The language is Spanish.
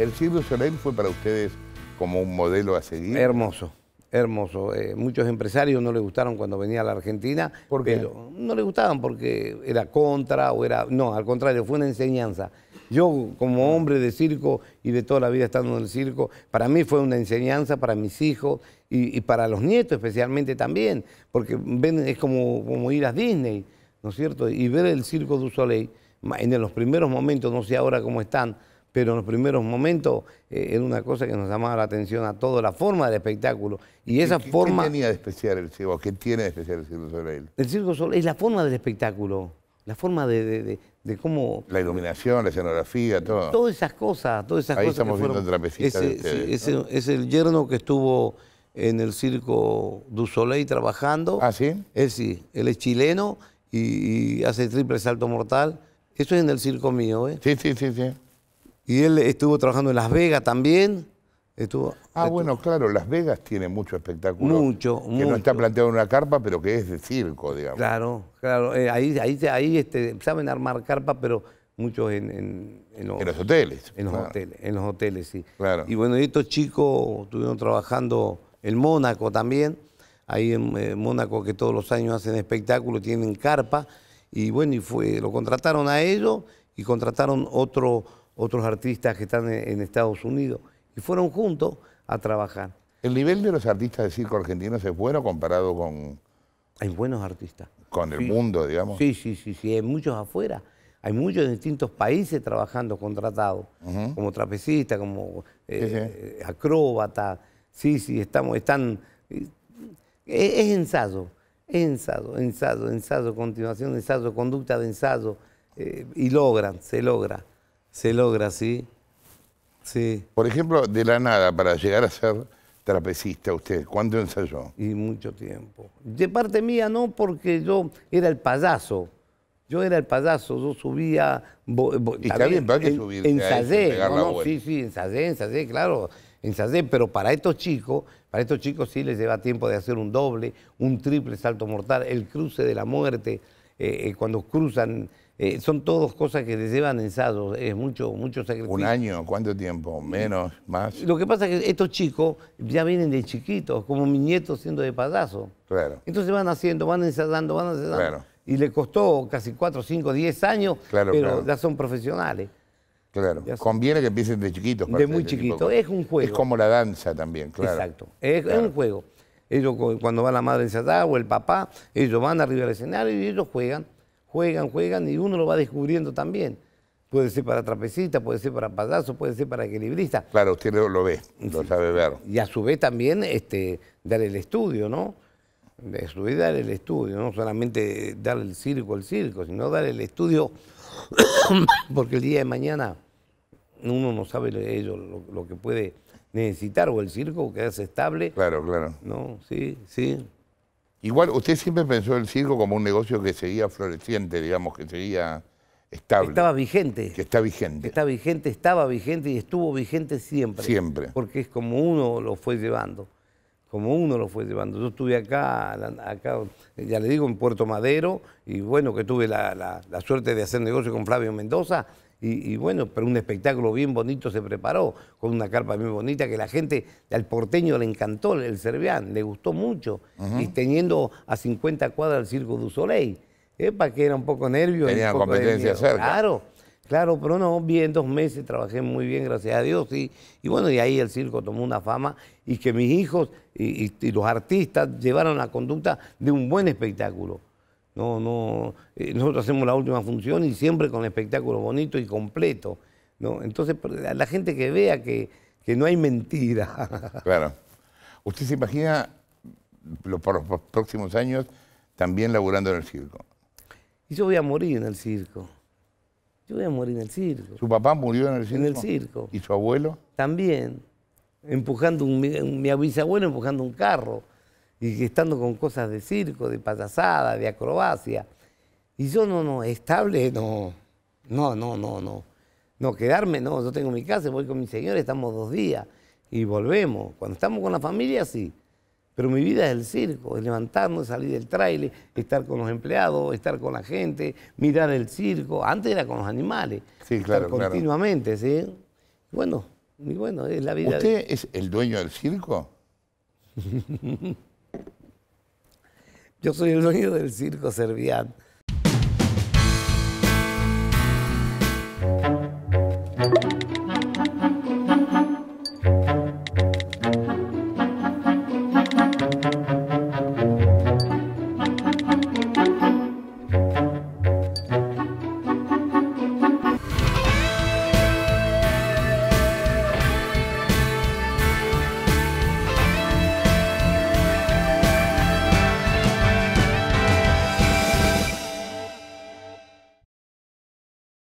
El Cirque Soleil fue para ustedes como un modelo a seguir. Hermoso, hermoso. Eh, muchos empresarios no le gustaron cuando venía a la Argentina. ¿Por no le gustaban porque era contra o era... No, al contrario, fue una enseñanza. Yo como hombre de circo y de toda la vida estando en el circo, para mí fue una enseñanza para mis hijos y, para los nietos especialmente también, porque ven, es como, como ir a Disney, ¿no es cierto? Y ver el circo du Soleil en los primeros momentos, no sé ahora cómo están, pero en los primeros momentos eh, era una cosa que nos llamaba la atención a todos, la forma del espectáculo. Y esa ¿Qué, forma... tenía de especial el circo? ¿Qué tiene especial el Circo Soleil? El Circo Soleil es la forma del espectáculo, la forma de, cómo... La iluminación, la escenografía, todo. Todas esas cosas, todas esas cosas. Ahí estamos viendo el trapecito ese, Es el yerno que estuvo en el Circo du Soleil trabajando. ¿Ah, sí? Él sí, él es chileno y, y hace triple salto mortal. Eso es en el circo mío, ¿eh? Sí, sí, sí, sí. Y él estuvo trabajando en Las Vegas también. Estuvo, ah, bueno, claro, Las Vegas tiene mucho espectáculo. Mucho, que no está planteado en una carpa, pero que es de circo, digamos. Claro, claro. Eh, ahí ahí, ahí este, saben armar carpas, pero muchos en, los, hoteles. En los hoteles, en los hoteles, sí. Claro. Y bueno, estos chicos estuvieron trabajando en Mónaco también. Ahí en, Mónaco, que todos los años hacen espectáculo, tienen carpa. Y bueno, y fue, lo contrataron a ellos y contrataron otro otros artistas que están en, Estados Unidos, y fueron juntos a trabajar. ¿El nivel de los artistas de circo argentinos es bueno comparado con...? Hay buenos artistas. Con el mundo, digamos. Sí, sí, sí, sí, hay muchos afuera. Hay muchos de distintos países trabajando contratados, como trapecista, como eh, acróbata. Sí, sí, estamos, están... Eh, es ensayo, es ensayo, ensayo, ensayo, continuación, ensayo, conducta de ensayo. Eh, y logran, se logra. Se logra, sí. Sí. Por ejemplo, de la nada, para llegar a ser trapecista usted, ¿cuánto ensayó? Y mucho tiempo. De parte mía no, porque yo era el payaso. Yo era el payaso, yo subía... Ensayé, sí, sí, ensayé, ensayé, claro, ensayé, pero para estos chicos, para estos chicos sí les lleva tiempo de hacer un doble, un triple salto mortal, el cruce de la muerte. Eh, eh, cuando cruzan. Eh, son todos cosas que les llevan ensayos, es mucho, mucho sacrificio. ¿Un año? ¿Cuánto tiempo? ¿Menos? ¿Más? Lo que pasa es que estos chicos ya vienen de chiquitos, como mi nieto siendo de padazo. Claro. Entonces van haciendo, van ensayando, van ensayando. Y le costó casi 4, 5, 10 años, claro, pero ya son profesionales. Claro, conviene que empiecen de chiquitos. de muy este chiquitos, es un juego. Es como la danza también, claro. Exacto, es un juego. Ellos cuando va la madre ensayada o el papá, ellos van arriba al escenario y ellos juegan, juegan, juegan y uno lo va descubriendo también. Puede ser para trapecista, puede ser para payaso, puede ser para equilibrista. Claro, usted lo, ve, lo sabe ver. Y a su vez también este, dar el estudio, ¿no? A su vez dar el estudio, no solamente dar el circo al circo, sino dar el estudio porque el día de mañana uno no sabe ello, lo que puede necesitar, o el circo quedarse estable. Claro, claro. No, sí, sí. Igual, usted siempre pensó el circo como un negocio que seguía floreciente, digamos, que seguía estable. Estaba vigente. Que está vigente. está vigente, estaba vigente y estuvo vigente siempre. Siempre. Porque es como uno lo fue llevando. Como uno lo fue llevando. Yo estuve acá, acá ya le digo, en Puerto Madero, y bueno, que tuve la, la suerte de hacer negocio con Flavio Mendoza, y, bueno, pero un espectáculo bien bonito se preparó, con una carpa bien bonita que la gente, al porteño le encantó, el Servián, le gustó mucho, y teniendo a 50 cuadras el Circo du Soleil, para que era un poco nervio. Tenía competencia Claro, claro, pero no, bien, dos meses trabajé muy bien, gracias a Dios, y, bueno, y ahí el circo tomó una fama, y que mis hijos y los artistas llevaron la conducta de un buen espectáculo no, no, eh, nosotros hacemos la última función y siempre con espectáculo bonito y completo. ¿no? Entonces, la gente que vea que, no hay mentira. Claro. ¿Usted se imagina por los próximos años también laburando en el circo? Y yo voy a morir en el circo. Yo voy a morir en el circo. ¿Su papá murió en el circo? En el circo. ¿Y su abuelo? También. Empujando mi bisabuelo empujando un carro y estando con cosas de circo, de payasada, de acrobacia. Y yo no, no, estable, no, no, no, no, no. No, quedarme, no, yo tengo mi casa, voy con mi señor, estamos dos días y volvemos. Cuando estamos con la familia, sí. Pero mi vida es el circo, es levantarnos, salir del trailer, estar con los empleados, estar con la gente, mirar el circo. Antes era con los animales. Sí, claro, continuamente, ¿sí? Bueno, y bueno, es la vida. ¿Usted es el dueño del circo? Yo soy el dueño del circo Servián.